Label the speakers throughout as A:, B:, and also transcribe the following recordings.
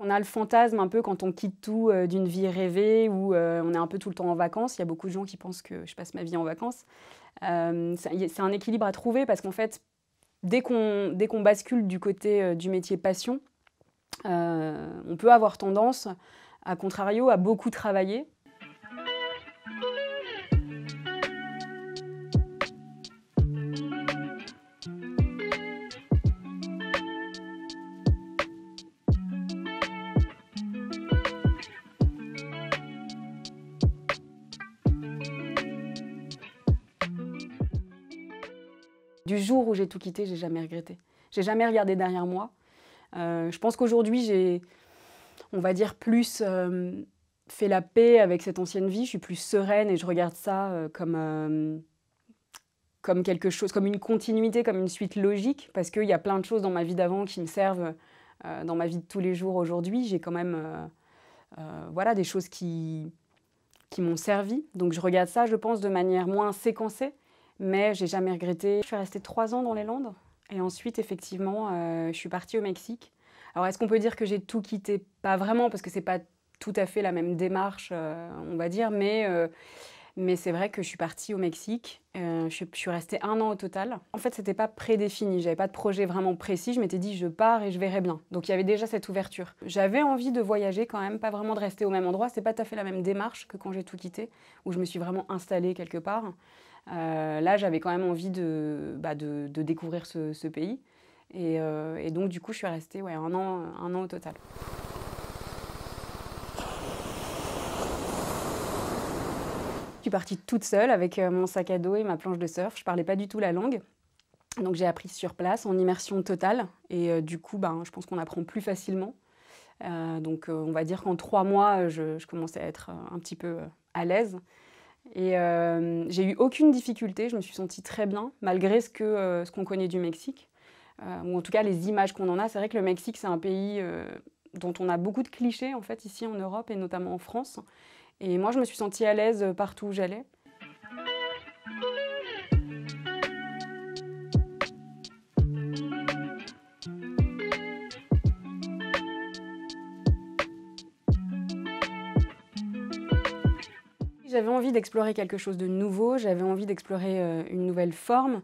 A: On a le fantasme un peu quand on quitte tout euh, d'une vie rêvée où euh, on est un peu tout le temps en vacances. Il y a beaucoup de gens qui pensent que je passe ma vie en vacances. Euh, c'est un équilibre à trouver parce qu'en fait, dès qu'on bascule du côté du métier passion, on peut avoir tendance, à contrario, à beaucoup travailler Du jour où j'ai tout quitté, j'ai jamais regretté. J'ai jamais regardé derrière moi. Euh, je pense qu'aujourd'hui, j'ai, on va dire, plus euh, fait la paix avec cette ancienne vie. Je suis plus sereine et je regarde ça euh, comme, comme quelque chose, comme une continuité, comme une suite logique, parce qu'il y a plein de choses dans ma vie d'avant qui me servent dans ma vie de tous les jours aujourd'hui. J'ai quand même voilà, des choses qui, qui m'ont servi. Donc je regarde ça, je pense, de manière moins séquencée mais j'ai jamais regretté. Je suis restée trois ans dans les Landes et ensuite, effectivement, euh, je suis partie au Mexique. Alors, est-ce qu'on peut dire que j'ai tout quitté Pas vraiment, parce que c'est pas tout à fait la même démarche, euh, on va dire, mais, euh, mais c'est vrai que je suis partie au Mexique. Je, suis restée un an au total. En fait, c'était pas prédéfini, j'avais pas de projet vraiment précis. Je m'étais dit, je pars et je verrai bien. Donc, il y avait déjà cette ouverture. J'avais envie de voyager quand même, pas vraiment de rester au même endroit. C'est pas tout à fait la même démarche que quand j'ai tout quitté, où je me suis vraiment installée quelque part. Euh, là, j'avais quand même envie de, bah, de, découvrir ce, pays. Euh, et, donc, du coup, je suis restée ouais, un, an, un an au total. Je suis partie toute seule avec euh, mon sac à dos et ma planche de surf. Je ne parlais pas du tout la langue. Donc, j'ai appris sur place en immersion totale. Et du coup, ben, je pense qu'on apprend plus facilement. donc, on va dire qu'en trois mois, je, commençais à être un petit peu à l'aise. Et euh, j'ai eu aucune difficulté, je me suis sentie très bien, malgré ce euh, qu'on connaît du Mexique, euh, ou en tout cas les images qu'on en a. C'est vrai que le Mexique, c'est un pays dont on a beaucoup de clichés, en fait, ici en Europe et notamment en France. Et moi, je me suis sentie à l'aise partout où j'allais. J'avais envie d'explorer quelque chose de nouveau, j'avais envie d'explorer euh, une nouvelle forme.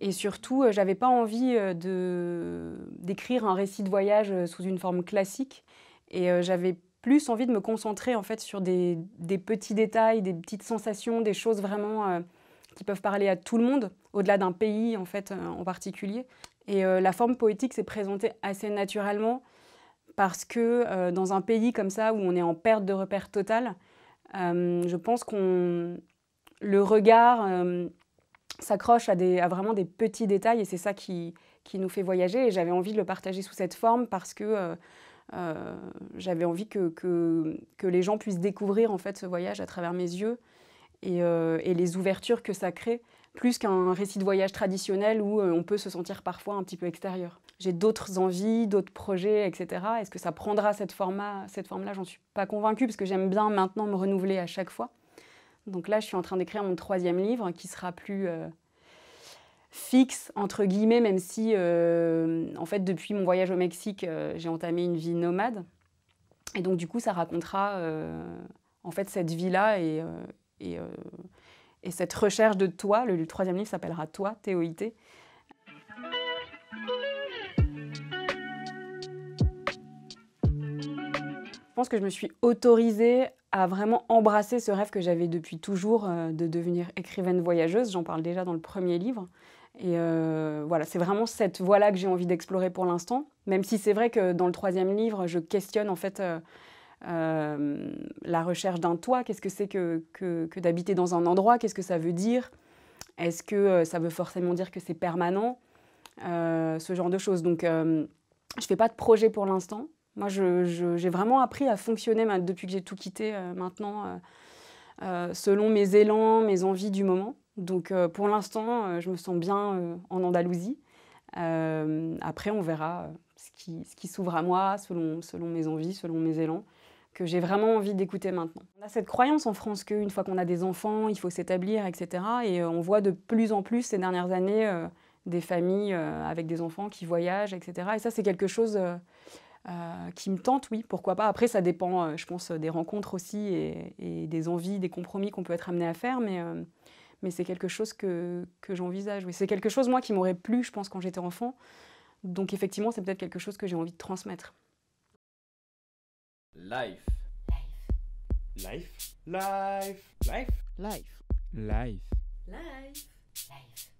A: Et surtout, euh, j'avais pas envie euh, d'écrire un récit de voyage sous une forme classique. Et j'avais plus envie de me concentrer en fait sur des, petits détails, des petites sensations, des choses vraiment qui peuvent parler à tout le monde, au-delà d'un pays en fait en particulier. Et la forme poétique s'est présentée assez naturellement parce que dans un pays comme ça où on est en perte de repères totale, euh, je pense qu'on le regard euh, s'accroche à, vraiment des petits détails et c'est ça qui, nous fait voyager. Et j'avais envie de le partager sous cette forme parce que euh, j'avais envie que, les gens puissent découvrir en fait ce voyage à travers mes yeux et les ouvertures que ça crée plus qu'un récit de voyage traditionnel où euh, on peut se sentir parfois un petit peu extérieur. J'ai d'autres envies, d'autres projets, etc. Est-ce que ça prendra cette, forme-là J'en suis pas convaincue parce que j'aime bien maintenant me renouveler à chaque fois. Donc là, je suis en train d'écrire mon troisième livre qui sera plus euh, fixe, entre guillemets, même si, euh, en fait, depuis mon voyage au Mexique, j'ai entamé une vie nomade. Et donc, du coup, ça racontera, en fait, cette vie-là et et cette recherche de toi, le, troisième livre s'appellera Toi, t Je pense que je me suis autorisée à vraiment embrasser ce rêve que j'avais depuis toujours euh, de devenir écrivaine voyageuse. J'en parle déjà dans le premier livre. Et euh, voilà, c'est vraiment cette voie-là que j'ai envie d'explorer pour l'instant. Même si c'est vrai que dans le troisième livre, je questionne en fait. Euh, euh, la recherche d'un toit, qu'est-ce que c'est que, que, d'habiter dans un endroit, qu'est-ce que ça veut dire, est-ce que euh, ça veut forcément dire que c'est permanent, euh, ce genre de choses. Donc je ne fais pas de projet pour l'instant. Moi, j'ai vraiment appris à fonctionner depuis que j'ai tout quitté maintenant, selon mes élans, mes envies du moment. Donc pour l'instant, je me sens bien en Andalousie. après, on verra ce qui, s'ouvre à moi, selon mes envies, selon mes élans que j'ai vraiment envie d'écouter maintenant. On a cette croyance en France qu'une fois qu'on a des enfants, il faut s'établir, etc. Et euh, on voit de plus en plus ces dernières années euh, des familles euh, avec des enfants qui voyagent, etc. Et ça, c'est quelque chose qui me tente, oui, pourquoi pas. Après, ça dépend, je pense, des rencontres aussi et, des envies, des compromis qu'on peut être amené à faire, mais, mais c'est quelque chose que, j'envisage. C'est quelque chose, moi, qui m'aurait plu, je pense, quand j'étais enfant. Donc effectivement, c'est peut-être quelque chose que j'ai envie de transmettre. Life. Life. Life. Life. Life. Life. Life. Life. Life.